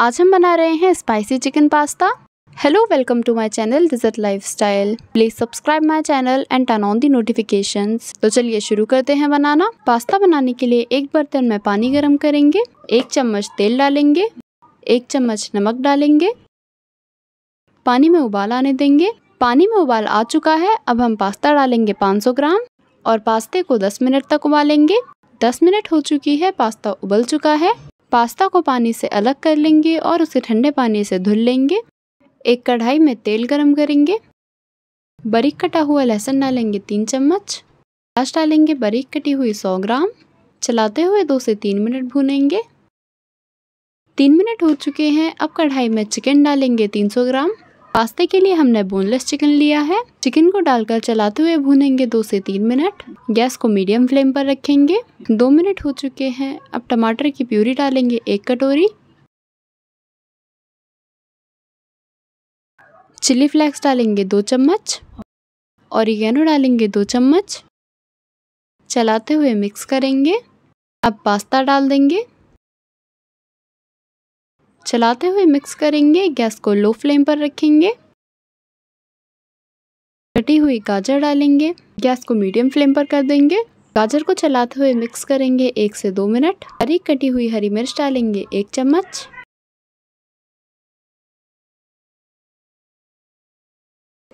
आज हम बना रहे हैं spicy chicken pasta hello welcome to my channel dessert lifestyle please subscribe my channel and turn on the notifications तो चलिए शुरू करते हैं बनाना पास्ता बनाने के लिए एक बर्तन में पानी गर्म करेंगे एक चम्मच तेल डालेंगे एक चम्मच नमक डालेंगे पानी में उबाल आने देंगे पानी में उबाल आ चुका है अब हम पास्ता डालेंगे 500 ग्राम और पास्ते को 10 मिनट तक उबालेंगे 10 मिनट हो चुकी है पास्ता उबल चुका है पास्ता को पानी से अलग कर लेंगे और उसे ठंडे पानी से धुल लेंगे एक कढ़ाई में तेल गरम करेंगे बारीक कटा हुआ लहसुन डालेंगे तीन चम्मच प्याज डालेंगे बारीक कटी हुई सौ ग्राम चलाते हुए दो से तीन मिनट भूनेंगे तीन मिनट हो चुके हैं अब कढ़ाई में चिकन डालेंगे तीन सौ ग्राम पास्ते के लिए हमने बोनलेस चिकन लिया है चिकन को डालकर चलाते हुए भूनेंगे दो से तीन मिनट गैस को मीडियम फ्लेम पर रखेंगे दो मिनट हो चुके हैं अब टमाटर की प्यूरी डालेंगे एक कटोरी चिली फ्लेक्स डालेंगे दो चम्मच और औरिगेनो डालेंगे दो चम्मच चलाते हुए मिक्स करेंगे अब पास्ता डाल देंगे चलाते हुए मिक्स करेंगे गैस को लो फ्लेम पर रखेंगे कटी हुई गाजर डालेंगे गैस को मीडियम फ्लेम पर कर देंगे गाजर को चलाते हुए मिक्स करेंगे एक से दो मिनट हरी कटी हुई हरी मिर्च डालेंगे एक चम्मच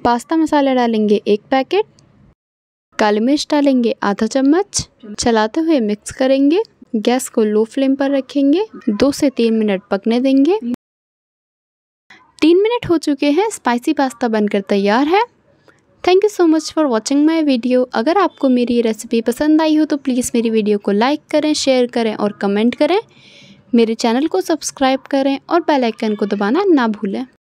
पास्ता मसाला डालेंगे एक पैकेट काली मिर्च डालेंगे आधा चम्मच चलाते हुए मिक्स करेंगे गैस को लो फ्लेम पर रखेंगे दो से तीन मिनट पकने देंगे तीन मिनट हो चुके हैं स्पाइसी पास्ता बनकर तैयार है thank you so much for watching my video अगर आपको मेरी ये रेसिपी पसंद आई हो तो प्लीज़ मेरी वीडियो को लाइक करें शेयर करें और कमेंट करें मेरे चैनल को सब्सक्राइब करें और बेल आइकन को दबाना ना भूलें